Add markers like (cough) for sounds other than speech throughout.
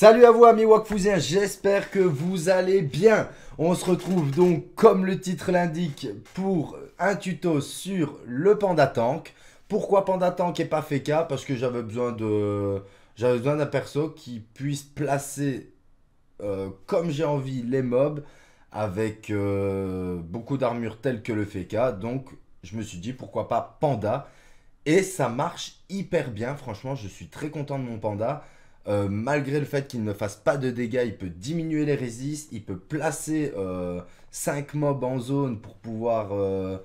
Salut à vous amis Wakfousiens, j'espère que vous allez bien. On se retrouve donc comme le titre l'indique pour un tuto sur le Panda Tank. Pourquoi Panda Tank et pas Feka Parce que j'avais besoin de j'avais besoin d'un perso qui puisse placer euh, comme j'ai envie les mobs avec euh, beaucoup d'armure telles que le Feka, Donc je me suis dit pourquoi pas Panda et ça marche hyper bien. Franchement, je suis très content de mon Panda. Euh, malgré le fait qu'il ne fasse pas de dégâts, il peut diminuer les résistes, il peut placer 5 euh, mobs en zone pour pouvoir, euh,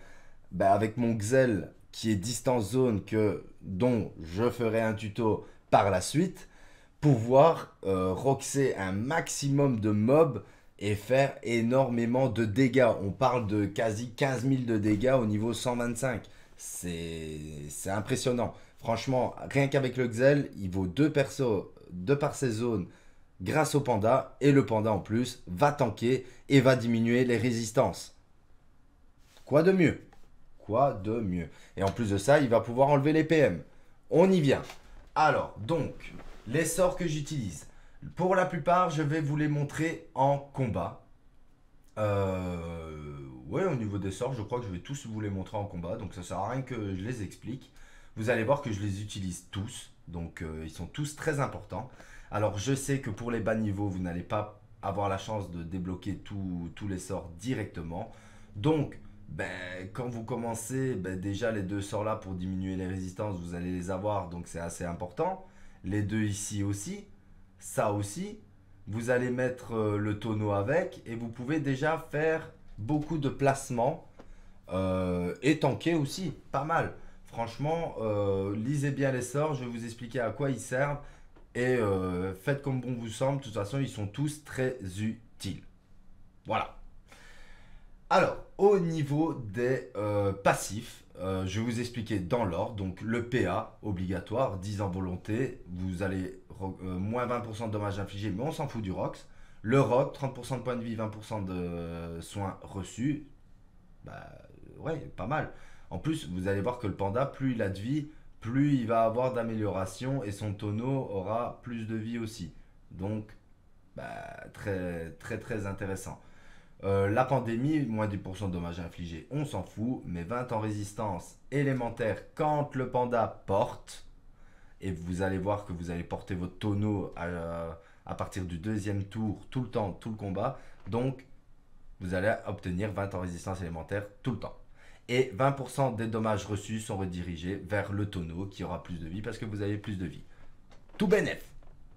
bah, avec mon Xel qui est distance zone, que, dont je ferai un tuto par la suite, pouvoir roxer un maximum de mobs et faire énormément de dégâts. On parle de quasi 15 000 de dégâts au niveau 125. C'est impressionnant. Franchement, rien qu'avec le Xel, il vaut deux persos de par ses zones grâce au panda, et le panda en plus va tanker et va diminuer les résistances. Quoi de mieux Quoi de mieux Et en plus de ça, il va pouvoir enlever les PM. On y vient. Alors, donc, les sorts que j'utilise. Pour la plupart, je vais vous les montrer en combat. Euh... Ouais, au niveau des sorts, je crois que je vais tous vous les montrer en combat, donc ça sert à rien que je les explique. Vous allez voir que je les utilise tous, donc euh, ils sont tous très importants. Alors je sais que pour les bas niveaux, vous n'allez pas avoir la chance de débloquer tous les sorts directement. Donc, ben, quand vous commencez, ben, déjà les deux sorts là pour diminuer les résistances, vous allez les avoir, donc c'est assez important. Les deux ici aussi, ça aussi. Vous allez mettre euh, le tonneau avec et vous pouvez déjà faire beaucoup de placements euh, et tanker aussi, pas mal. Franchement, euh, lisez bien les sorts, je vais vous expliquer à quoi ils servent et euh, faites comme bon vous semble. De toute façon, ils sont tous très utiles. Voilà. Alors, au niveau des euh, passifs, je vais vous expliquer dans l'ordre. Donc, le PA obligatoire, 10 ans volonté, vous allez moins 20% de dommages infligés, mais on s'en fout du ROX. Le ROC, 30% de points de vie, 20% de soins reçus. Bah, ouais, pas mal. En plus, vous allez voir que le panda, plus il a de vie, plus il va avoir d'amélioration et son tonneau aura plus de vie aussi. Donc, bah, très très très intéressant. Euh, la pandémie, moins 10% de dommages infligés, on s'en fout, mais 20 en résistance élémentaire quand le panda porte, et vous allez voir que vous allez porter votre tonneau à, euh, partir du deuxième tour tout le temps, tout le combat, donc vous allez obtenir 20 en résistance élémentaire tout le temps et 20% des dommages reçus sont redirigés vers le tonneau qui aura plus de vie parce que vous avez plus de vie. Tout bénef.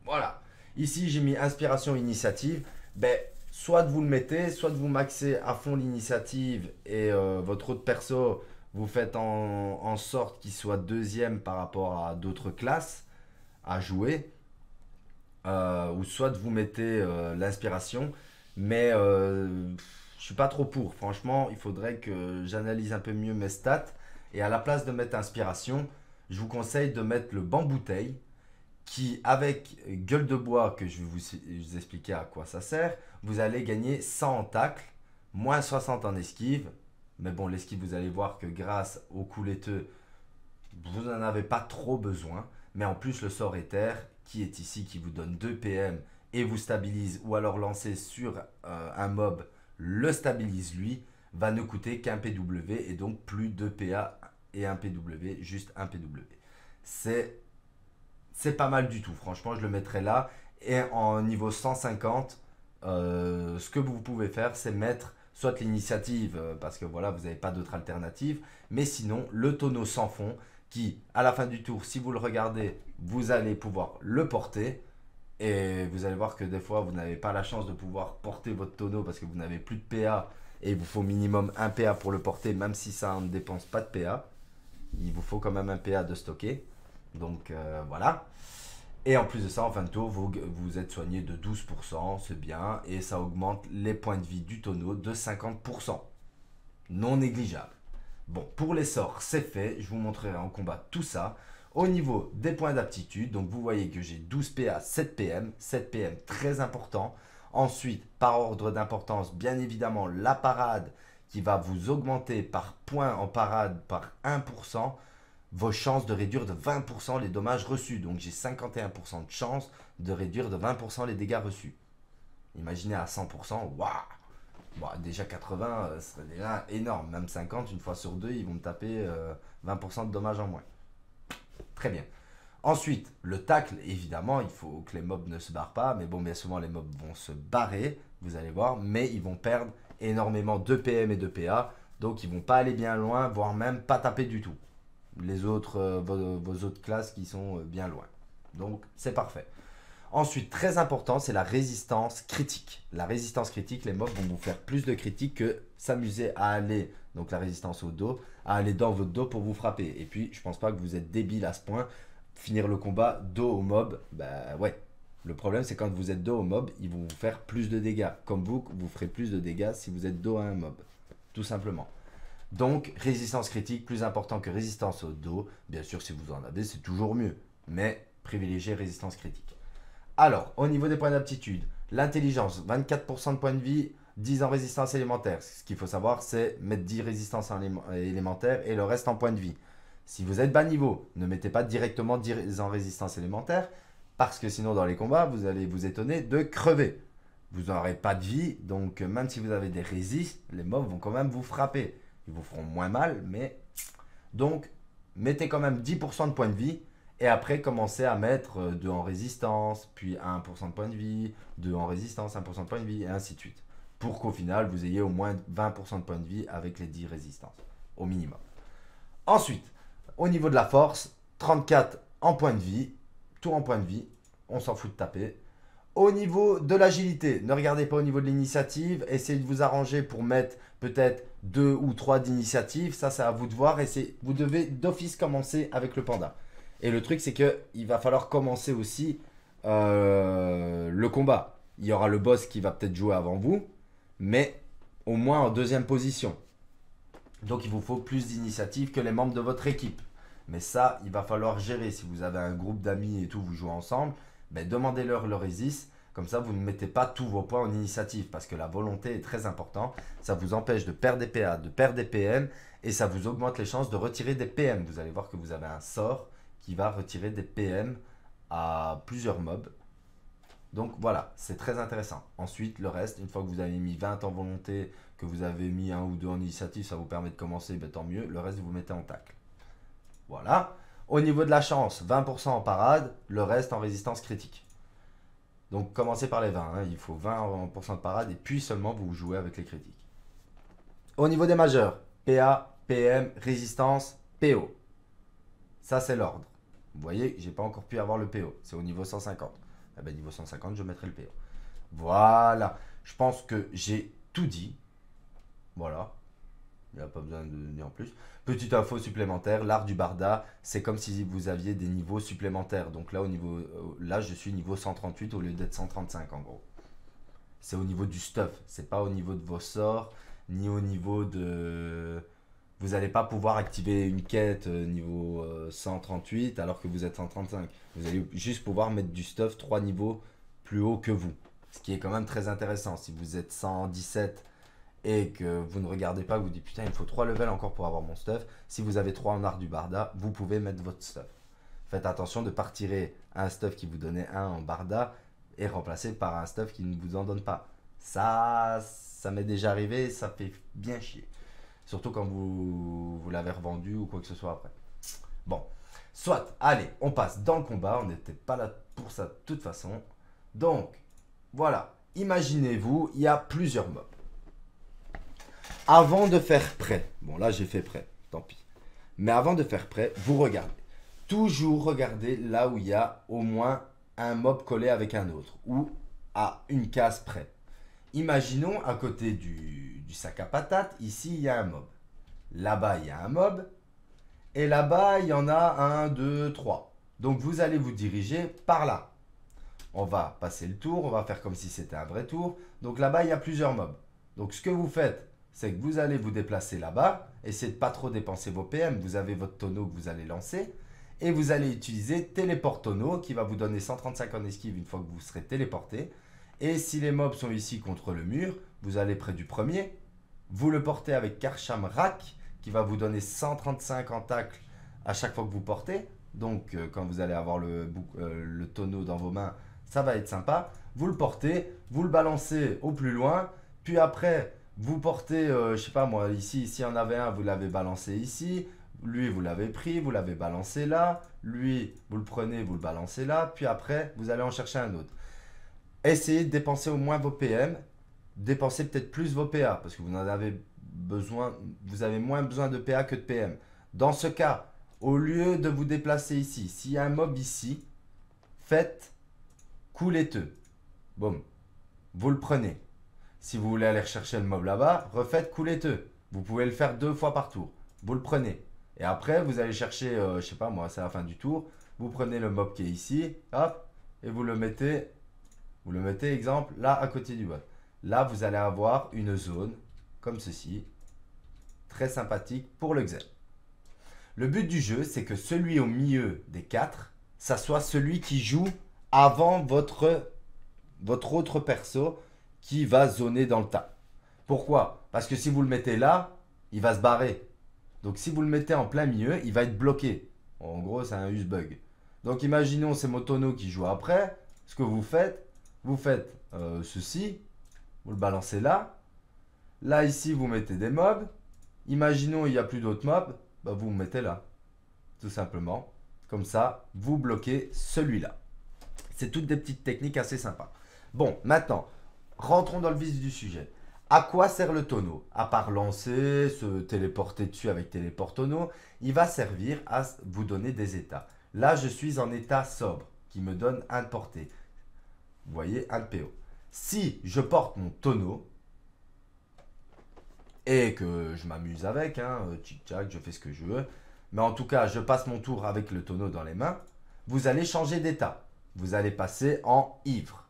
Voilà. Ici, j'ai mis inspiration initiative. Ben, soit vous le mettez, soit vous maxez à fond l'initiative et euh, votre autre perso, vous faites en, sorte qu'il soit deuxième par rapport à d'autres classes à jouer. Euh, ou soit vous mettez euh, l'inspiration. Mais suis pas trop pour. Franchement, il faudrait que j'analyse un peu mieux mes stats. Et à la place de mettre inspiration, je vous conseille de mettre le bambouteille qui, avec gueule de bois, que je vais vous, expliquer à quoi ça sert, vous allez gagner 100 en tacle, moins 60 en esquive. Mais bon, l'esquive, vous allez voir que grâce au coup laiteux, vous n'en avez pas trop besoin. Mais en plus, le sort éther qui est ici, qui vous donne 2 PM et vous stabilise, ou alors lancer sur euh, un mob le stabilise lui, va ne coûter qu'un PW et donc plus de PA et un PW, juste un PW. C'est c'est pas mal du tout, franchement je le mettrai là. Et en niveau 150, euh, ce que vous pouvez faire c'est mettre soit l'initiative, euh, parce que voilà, vous n'avez pas d'autre alternative, mais sinon le tonneau sans fond qui, à la fin du tour, si vous le regardez, vous allez pouvoir le porter. Et vous allez voir que des fois, vous n'avez pas la chance de pouvoir porter votre tonneau parce que vous n'avez plus de PA et il vous faut minimum un PA pour le porter, même si ça ne dépense pas de PA. Il vous faut quand même un PA de stocker. Donc euh, voilà. Et en plus de ça, en fin de tour, vous, vous êtes soigné de 12%, c'est bien, et ça augmente les points de vie du tonneau de 50%. Non négligeable. Bon, pour les sorts, c'est fait. Je vous montrerai en combat tout ça. Au niveau des points d'aptitude, donc vous voyez que j'ai 12 PA, 7 PM, 7 PM très important. Ensuite, par ordre d'importance, bien évidemment, la parade qui va vous augmenter par point en parade par 1% vos chances de réduire de 20% les dommages reçus. Donc j'ai 51% de chance de réduire de 20% les dégâts reçus. Imaginez à 100%, waouh Bon, déjà 80, euh, ce serait déjà énorme. Même 50, une fois sur deux, ils vont me taper 20% euh, de dommages en moins. Très bien. Ensuite, le tacle, évidemment, il faut que les mobs ne se barrent pas, mais bon, bien souvent, les mobs vont se barrer, vous allez voir, mais ils vont perdre énormément de PM et de PA, donc ils vont pas aller bien loin, voire même pas taper du tout. Les euh, vos, autres classes qui sont euh, bien loin. Donc, c'est parfait. Ensuite, très important, c'est la résistance critique. La résistance critique, les mobs vont vous faire plus de critiques que s'amuser à aller, donc la résistance au dos, à aller dans votre dos pour vous frapper. Et puis, je pense pas que vous êtes débile à ce point. Finir le combat dos au mob, bah ouais. Le problème, c'est quand vous êtes dos au mob, ils vont vous faire plus de dégâts. Comme vous, vous ferez plus de dégâts si vous êtes dos à un mob. Tout simplement. Donc, résistance critique, plus important que résistance au dos. Bien sûr, si vous en avez, c'est toujours mieux. Mais privilégiez résistance critique. Alors, au niveau des points d'aptitude, l'intelligence, 24% de points de vie, 10 en résistance élémentaire. Ce qu'il faut savoir, c'est mettre 10 résistance élémentaire et le reste en points de vie. Si vous êtes bas niveau, ne mettez pas directement 10 en résistance élémentaire, parce que sinon dans les combats, vous allez vous étonner de crever. Vous n'aurez pas de vie, donc euh, même si vous avez des résistes, les mobs vont quand même vous frapper. Ils vous feront moins mal, mais... Donc, mettez quand même 10% de points de vie et après, commencer à mettre 2 euh, en résistance, puis 1% de point de vie, 2 en résistance, 1% de points de vie, et ainsi de suite. Pour qu'au final, vous ayez au moins 20% de points de vie avec les 10 résistances, au minimum. Ensuite, au niveau de la force, 34 en points de vie, tout en point de vie, on s'en fout de taper. Au niveau de l'agilité, ne regardez pas au niveau de l'initiative, essayez de vous arranger pour mettre peut-être 2 ou 3 d'initiative, ça c'est à vous de voir, et vous devez d'office commencer avec le panda. Et le truc, c'est que il va falloir commencer aussi euh, le combat. Il y aura le boss qui va peut-être jouer avant vous, mais au moins en deuxième position. Donc il vous faut plus d'initiative que les membres de votre équipe. Mais ça, il va falloir gérer. Si vous avez un groupe d'amis et tout, vous jouez ensemble, ben demandez-leur le résist. Comme ça, vous ne mettez pas tous vos points en initiative parce que la volonté est très importante. Ça vous empêche de perdre des PA, de perdre des PM et ça vous augmente les chances de retirer des PM. Vous allez voir que vous avez un sort qui va retirer des PM à plusieurs mobs. Donc voilà, c'est très intéressant. Ensuite, le reste, une fois que vous avez mis 20 en volonté, que vous avez mis un ou deux en initiative, ça vous permet de commencer, ben tant mieux. Le reste, vous mettez en tacle. Voilà. Au niveau de la chance, 20% en parade, le reste en résistance critique. Donc commencez par les 20, hein. il faut 20% de parade et puis seulement vous jouez avec les critiques. Au niveau des majeurs, PA, PM, résistance, PO. Ça c'est l'ordre. Vous voyez, j'ai pas encore pu avoir le PO. C'est au niveau 150. Eh ben, niveau 150, je mettrai le PO. Voilà. Je pense que j'ai tout dit. Voilà. Il n'y a pas besoin de dire en plus. Petite info supplémentaire, l'art du barda, c'est comme si vous aviez des niveaux supplémentaires. Donc là, au niveau, euh, là je suis niveau 138 au lieu d'être 135 en gros. C'est au niveau du stuff, c'est pas au niveau de vos sorts, ni au niveau de, vous n'allez pas pouvoir activer une quête euh, niveau 138 euh, alors que vous êtes 135. Vous allez juste pouvoir mettre du stuff 3 niveaux plus haut que vous. Ce qui est quand même très intéressant. Si vous êtes 117 et que vous ne regardez pas, vous, dites putain, il me faut 3 levels encore pour avoir mon stuff. Si vous avez 3 en art du barda, vous pouvez mettre votre stuff. Faites attention de partir un stuff qui vous donnait 1 en barda et remplacer par un stuff qui ne vous en donne pas. Ça, ça m'est déjà arrivé, ça fait bien chier. Surtout quand vous, vous l'avez revendu ou quoi que ce soit après. Bon, soit, allez, on passe dans le combat. On n'était pas là pour ça de toute façon. Donc, voilà. Imaginez-vous, il y a plusieurs mobs. Avant de faire prêt, bon là j'ai fait prêt, tant pis. Mais avant de faire prêt, vous regardez. Toujours regardez là où il y a au moins un mob collé avec un autre ou à une case près. Imaginons à côté du, sac à patates, ici il y a un mob. Là-bas il y a un mob. Et là-bas il y en a un, deux, trois. Donc vous allez vous diriger par là. On va passer le tour, on va faire comme si c'était un vrai tour. Donc là-bas il y a plusieurs mobs. Donc ce que vous faites, c'est que vous allez vous déplacer là-bas, essayez de pas trop dépenser vos PM, vous avez votre tonneau que vous allez lancer, et vous allez utiliser téléport tonneau qui va vous donner 135 en esquive une fois que vous serez téléporté, et si les mobs sont ici contre le mur, vous allez près du premier, vous le portez avec Karcham qui va vous donner 135 en tacle à chaque fois que vous portez. Donc euh, quand vous allez avoir euh, le, tonneau dans vos mains, ça va être sympa. Vous le portez, vous le balancez au plus loin, puis après, vous portez, je euh, je sais pas moi, ici, ici en avait un, vous l'avez balancé ici, lui, vous l'avez pris, vous l'avez balancé là, lui, vous le prenez, vous le balancez là, puis après, vous allez en chercher un autre essayez de dépenser au moins vos PM, dépensez peut-être plus vos PA, parce que vous en avez besoin, vous avez moins besoin de PA que de PM. Dans ce cas, au lieu de vous déplacer ici, s'il y a un mob ici, faites couler deux Boum. Vous le prenez. Si vous voulez aller rechercher le mob là-bas, refaites couler Vous pouvez le faire deux fois par tour. Vous le prenez. Et après, vous allez chercher, je euh, je sais pas moi, c'est la fin du tour. Vous prenez le mob qui est ici, hop, et vous le mettez vous le mettez, exemple, là à côté du bot. Là, vous allez avoir une zone comme ceci, très sympathique pour le Xen. Le but du jeu, c'est que celui au milieu des quatre, ça soit celui qui joue avant votre, votre autre perso qui va zoner dans le tas. Pourquoi Parce que si vous le mettez là, il va se barrer. Donc si vous le mettez en plein milieu, il va être bloqué. En gros, c'est un use bug. Donc imaginons c'est Motono qui joue après. Ce que vous faites, vous faites euh, ceci, vous le balancez là. Là, ici, vous mettez des mobs. Imaginons, il n'y a plus d'autres mobs, bah, vous mettez là, tout simplement. Comme ça, vous bloquez celui-là. C'est toutes des petites techniques assez sympas. Bon, maintenant, rentrons dans le vif du sujet. À quoi sert le tonneau À part lancer, se téléporter dessus avec téléport tonneau, il va servir à vous donner des états. Là, je suis en état sobre, qui me donne un porté. Vous voyez, PO. Si je porte mon tonneau et que je m'amuse avec, hein, tic-tac, je fais ce que je veux, mais en tout cas, je passe mon tour avec le tonneau dans les mains, vous allez changer d'état. Vous allez passer en ivre.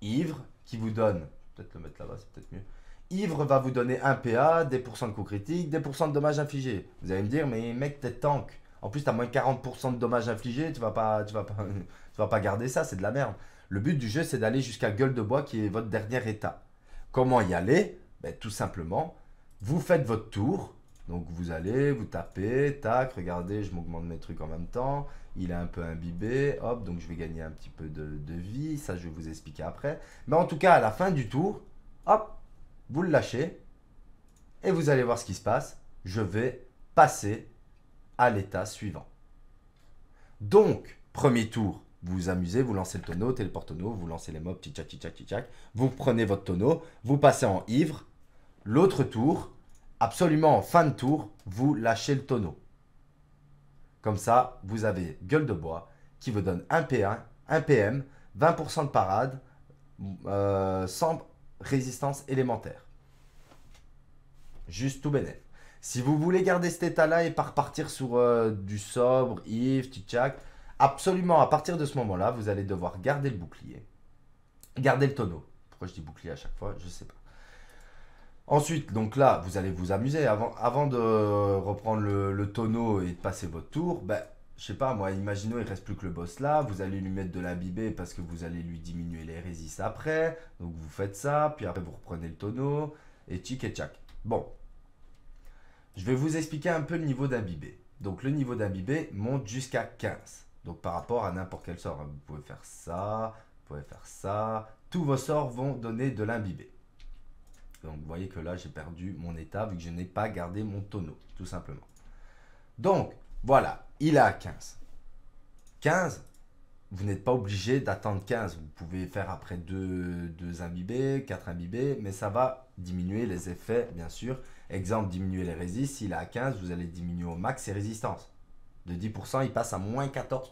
Ivre qui vous donne, peut-être le mettre là-bas, c'est peut-être mieux. Ivre va vous donner un PA, des pourcents de coups critique des pourcents de dommages infligés. Vous allez me dire, mais mec, t'es tank. En plus, t'as moins de 40% de dommages infligés, tu vas pas, tu vas pas, (laughs) tu vas pas garder ça, c'est de la merde. Le but du jeu, c'est d'aller jusqu'à Gueule de Bois, qui est votre dernier état. Comment y aller ben, Tout simplement, vous faites votre tour. Donc vous allez, vous tapez, tac, regardez, je m'augmente mes trucs en même temps. Il est un peu imbibé, hop, donc je vais gagner un petit peu de, de vie. Ça, je vais vous expliquer après. Mais en tout cas, à la fin du tour, hop, vous le lâchez. Et vous allez voir ce qui se passe. Je vais passer à l'état suivant. Donc, premier tour, vous vous amusez, vous lancez le tonneau, téléport tonneau, vous lancez les mobs, tchac tchac tchac Vous prenez votre tonneau, vous passez en ivre. L'autre tour, absolument en fin de tour, vous lâchez le tonneau. Comme ça, vous avez gueule de bois qui vous donne un P1, PM, 20% de parade, euh, sans résistance élémentaire. Juste tout bénéf. Si vous voulez garder cet état-là et pas repartir sur euh, du sobre, ivre, tchat tchac absolument, à partir de ce moment-là, vous allez devoir garder le bouclier, garder le tonneau. Pourquoi je dis bouclier à chaque fois Je sais pas. Ensuite, donc là, vous allez vous amuser. Avant, de reprendre le, tonneau et de passer votre tour, ben, je sais pas, moi, imaginons, il reste plus que le boss là. Vous allez lui mettre de la parce que vous allez lui diminuer les résistes après. Donc vous faites ça, puis après vous reprenez le tonneau, et tchic et tchac. Bon. Je vais vous expliquer un peu le niveau d'imbibé. Donc le niveau d'imbibé monte jusqu'à 15. Donc par rapport à n'importe quel sort, hein, vous pouvez faire ça, vous pouvez faire ça. Tous vos sorts vont donner de l'imbibé. Donc vous voyez que là j'ai perdu mon état vu que je n'ai pas gardé mon tonneau, tout simplement. Donc voilà, il a 15. 15, vous n'êtes pas obligé d'attendre 15. Vous pouvez faire après 2, imbibés, 4 imbibés, mais ça va diminuer les effets, bien sûr. Exemple, diminuer les résistances. S'il a à 15, vous allez diminuer au max ses résistances de 10%, il passe à moins 14%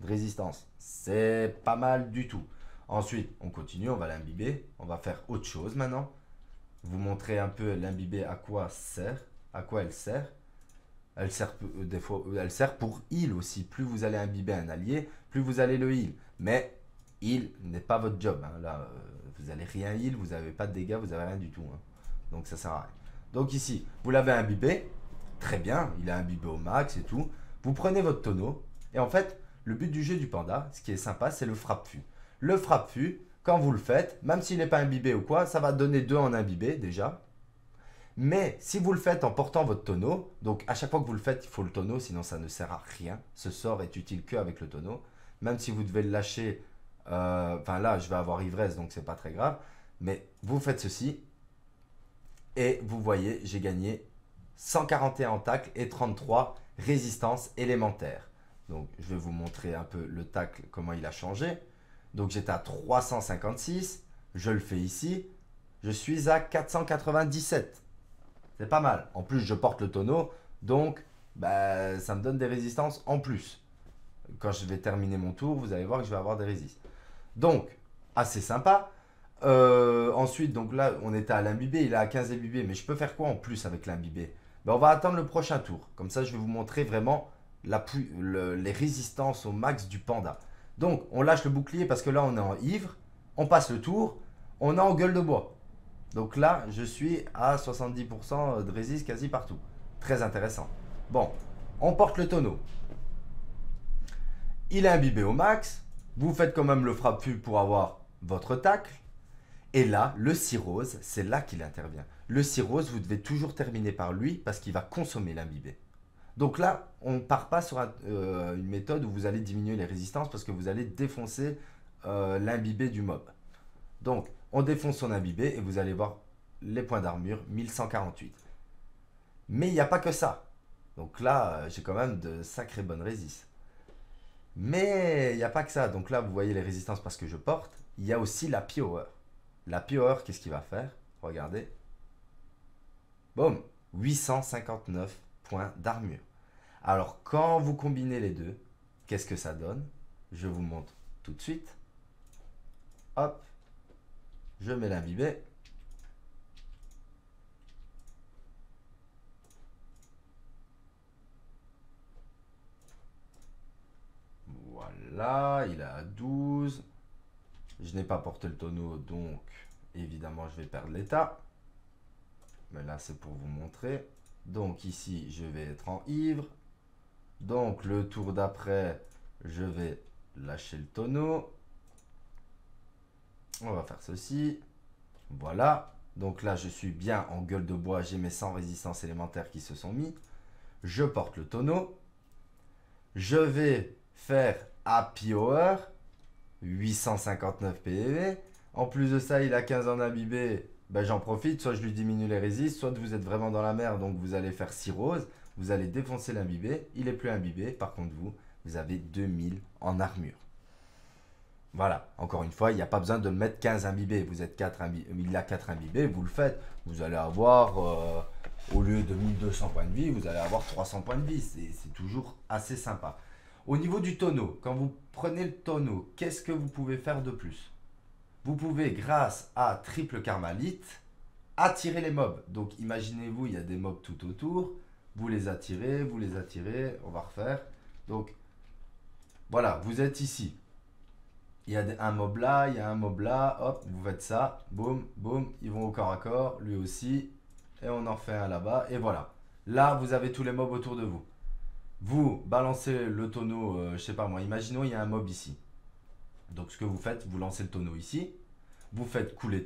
de résistance. C'est pas mal du tout. Ensuite, on continue, on va l'imbiber, on va faire autre chose maintenant. Vous montrer un peu l'imbiber, à quoi sert, à quoi elle sert. Elle sert, euh, des fois, euh, elle sert pour heal aussi. Plus vous allez imbiber un allié, plus vous allez le heal. Mais heal n'est pas votre job. Hein. Là, euh, vous n'allez rien heal, vous n'avez pas de dégâts, vous n'avez rien du tout. Hein. Donc ça sert à rien. Donc ici, vous l'avez imbibé, très bien, il a imbibé au max et tout. Vous prenez votre tonneau, et en fait, le but du jeu du panda, ce qui est sympa, c'est le frappe fus Le frappe fus quand vous le faites, même s'il n'est pas imbibé ou quoi, ça va donner deux en imbibé déjà. Mais si vous le faites en portant votre tonneau, donc à chaque fois que vous le faites, il faut le tonneau, sinon ça ne sert à rien. Ce sort est utile que avec le tonneau. Même si vous devez le lâcher, euh, enfin là, je vais avoir ivresse, donc c'est pas très grave. Mais vous faites ceci, et vous voyez, j'ai gagné 141 en et 33 résistance élémentaire. Donc je vais vous montrer un peu le tacle, comment il a changé. Donc j'étais à 356, je le fais ici, je suis à 497. C'est pas mal. En plus, je porte le tonneau, donc bah, ça me donne des résistances en plus. Quand je vais terminer mon tour, vous allez voir que je vais avoir des résistances. Donc, assez sympa. Euh, ensuite, donc là, on était à l'imbibé, il est à 15 imbibé, mais je peux faire quoi en plus avec l'imbibé ben, on va attendre le prochain tour. Comme ça, je vais vous montrer vraiment la les résistances au max du panda. Donc, on lâche le bouclier parce que là, on est en ivre. On passe le tour. On est en gueule de bois. Donc là, je suis à 70% de résiste quasi partout. Très intéressant. Bon, on porte le tonneau. Il est imbibé au max. Vous faites quand même le frappu pour avoir votre tacle. Et là, le cirrhose, c'est là qu'il intervient. Le cirrhose, vous devez toujours terminer par lui parce qu'il va consommer l'imbibé. Donc là, on ne part pas sur euh, une méthode où vous allez diminuer les résistances parce que vous allez défoncer euh, l'imbibé du mob. Donc, on défonce son imbibé et vous allez voir les points d'armure 1148. Mais il n'y a pas que ça. Donc là, euh, j'ai quand même de sacrées bonnes résistances. Mais il n'y a pas que ça. Donc là, vous voyez les résistances parce que je porte. Il y a aussi la power. La pire, qu'est-ce qu'il va faire Regardez. Boum 859 points d'armure. Alors, quand vous combinez les deux, qu'est-ce que ça donne Je vous montre tout de suite. Hop, je mets l'imbibé. Voilà, il a 12. Je n'ai pas porté le tonneau, donc évidemment, je vais perdre l'état. Mais là, c'est pour vous montrer. Donc ici, je vais être en ivre. Donc le tour d'après, je vais lâcher le tonneau. On va faire ceci. Voilà. Donc là, je suis bien en gueule de bois. J'ai mes 100 résistances élémentaires qui se sont mis. Je porte le tonneau. Je vais faire happy hour. 859 PV. En plus de ça, il a 15 en imbibé. j'en profite, soit je lui diminue les résistes, soit vous êtes vraiment dans la mer, donc vous allez faire 6 roses, vous allez défoncer l'imbibé, il est plus imbibé, par contre vous, vous avez 2000 en armure. Voilà, encore une fois, il n'y a pas besoin de mettre 15 imbibés, vous êtes 4 il a 4 imbibés, vous le faites, vous allez avoir, euh, au lieu de 1200 points de vie, vous allez avoir 300 points de vie, c'est toujours assez sympa. Au niveau du tonneau, quand vous prenez le tonneau, qu'est-ce que vous pouvez faire de plus Vous pouvez, grâce à triple karmalite, attirer les mobs. Donc imaginez-vous, il y a des mobs tout autour. Vous les attirez, vous les attirez. On va refaire. Donc voilà, vous êtes ici. Il y a un mob là, il y a un mob là. Hop, vous faites ça. Boum, boum. Ils vont au corps à corps, lui aussi. Et on en fait un là-bas. Et voilà. Là, vous avez tous les mobs autour de vous. Vous balancez le tonneau, je euh, je sais pas moi, imaginons il y a un mob ici. Donc ce que vous faites, vous lancez le tonneau ici, vous faites couler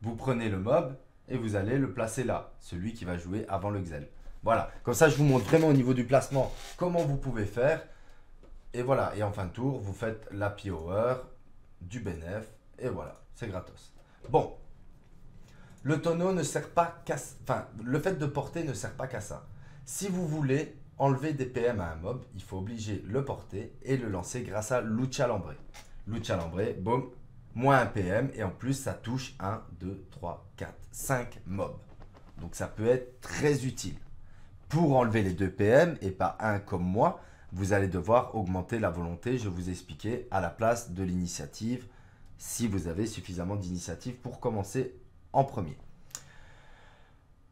vous prenez le mob et vous allez le placer là, celui qui va jouer avant le Xel. Voilà, comme ça je vous montre vraiment au niveau du placement comment vous pouvez faire. Et voilà, et en fin de tour, vous faites la power, du BNF et voilà, c'est gratos. Bon, le tonneau ne sert pas qu'à... Enfin, le fait de porter ne sert pas qu'à ça. Si vous voulez enlever des PM à un mob, il faut obliger le porter et le lancer grâce à Lucha Lambré. Lucha Lambré, boum, moins un PM et en plus ça touche 1, 2, 3, 4, 5 mobs. Donc ça peut être très utile. Pour enlever les 2 PM et pas un comme moi, vous allez devoir augmenter la volonté, je vous expliquais, à la place de l'initiative, si vous avez suffisamment d'initiative pour commencer en premier.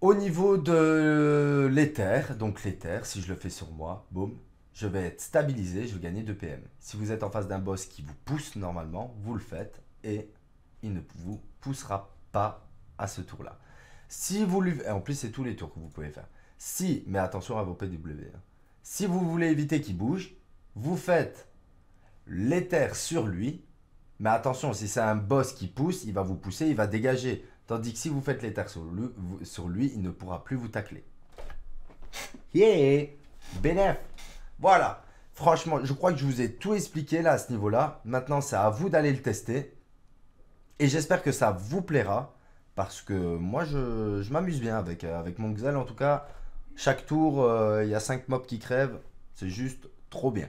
Au niveau de l'éther, donc l'éther, si je le fais sur moi, boum, je vais être stabilisé, je vais gagner 2 PM. Si vous êtes en face d'un boss qui vous pousse normalement, vous le faites et il ne vous poussera pas à ce tour-là. Si vous en plus, c'est tous les tours que vous pouvez faire. Si, mais attention à vos PW. Hein. Si vous voulez éviter qu'il bouge, vous faites l'éther sur lui. Mais attention, si c'est un boss qui pousse, il va vous pousser, il va dégager. Tandis que si vous faites les sur lui, il ne pourra plus vous tacler. (laughs) Yeah Benef Voilà Franchement, je crois que je vous ai tout expliqué là à ce niveau-là. Maintenant, c'est à vous d'aller le tester. Et j'espère que ça vous plaira. Parce que moi, je, m'amuse bien avec, euh, avec mon Xel. En tout cas, chaque tour, euh, il y a 5 mobs qui crèvent. C'est juste trop bien.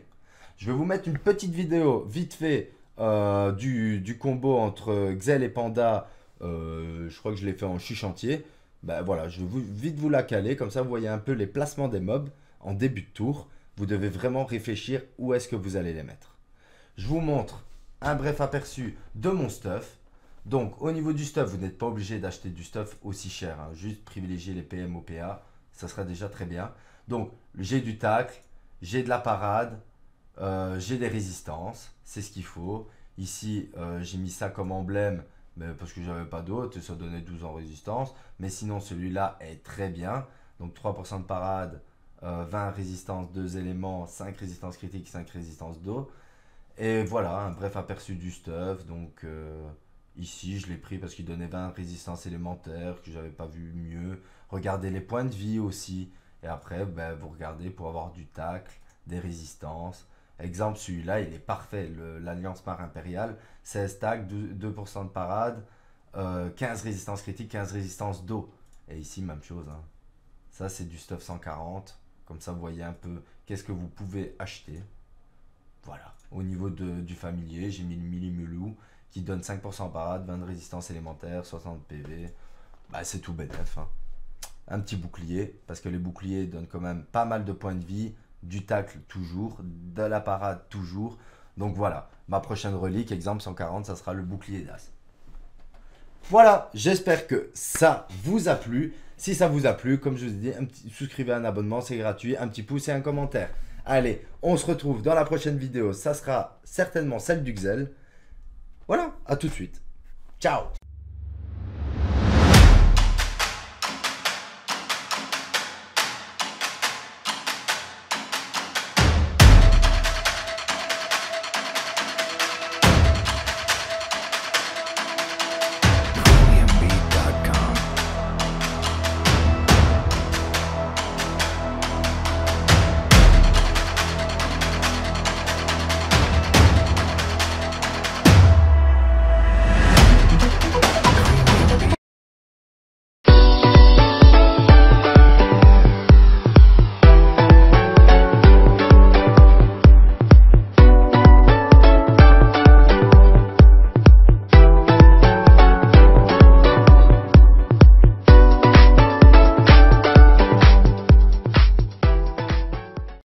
Je vais vous mettre une petite vidéo vite fait euh, du, du, combo entre Xel et Panda euh, je crois que je l'ai fait en chuchantier. Bah, voilà, je vais vite vous la caler, comme ça vous voyez un peu les placements des mobs en début de tour. Vous devez vraiment réfléchir où est-ce que vous allez les mettre. Je vous montre un bref aperçu de mon stuff. Donc au niveau du stuff, vous n'êtes pas obligé d'acheter du stuff aussi cher. Hein. Juste privilégier les PM PA, ça sera déjà très bien. Donc j'ai du tacle, j'ai de la parade, euh, j'ai des résistances, c'est ce qu'il faut. Ici, euh, j'ai mis ça comme emblème mais parce que j'avais pas d'autres, et ça donnait 12 en résistance. Mais sinon, celui-là est très bien. Donc 3% de parade, 20 euh, résistance, 2 éléments, 5 résistance critique, 5 résistance d'eau. Et voilà, un bref aperçu du stuff. Donc euh, ici, je l'ai pris parce qu'il donnait 20 résistance élémentaire, que j'avais pas vu mieux. Regardez les points de vie aussi. Et après, ben, vous regardez pour avoir du tacle, des résistances Exemple, celui-là, il est parfait. L'Alliance Mar impériale, 16 tags, 2%, de parade, 15 euh, résistances critiques, 15 résistances d'eau. Et ici, même chose. Hein. Ça, c'est du stuff 140. Comme ça, vous voyez un peu qu'est-ce que vous pouvez acheter. Voilà. Au niveau du familier, j'ai mis le Millimulou qui donne 5% parade, 20 de résistance élémentaire, 60 PV. Bah, c'est tout bénef. Hein. Un petit bouclier, parce que les boucliers donnent quand même pas mal de points de vie, du tacle toujours, de la parade toujours. Donc voilà, ma prochaine relique, exemple 140, ça sera le bouclier d'As. Voilà, j'espère que ça vous a plu. Si ça vous a plu, comme je vous ai dit, souscrivez un abonnement, c'est gratuit, un petit pouce et un commentaire. Allez, on se retrouve dans la prochaine vidéo. Ça sera certainement celle du Xel. Voilà, à tout de suite. Ciao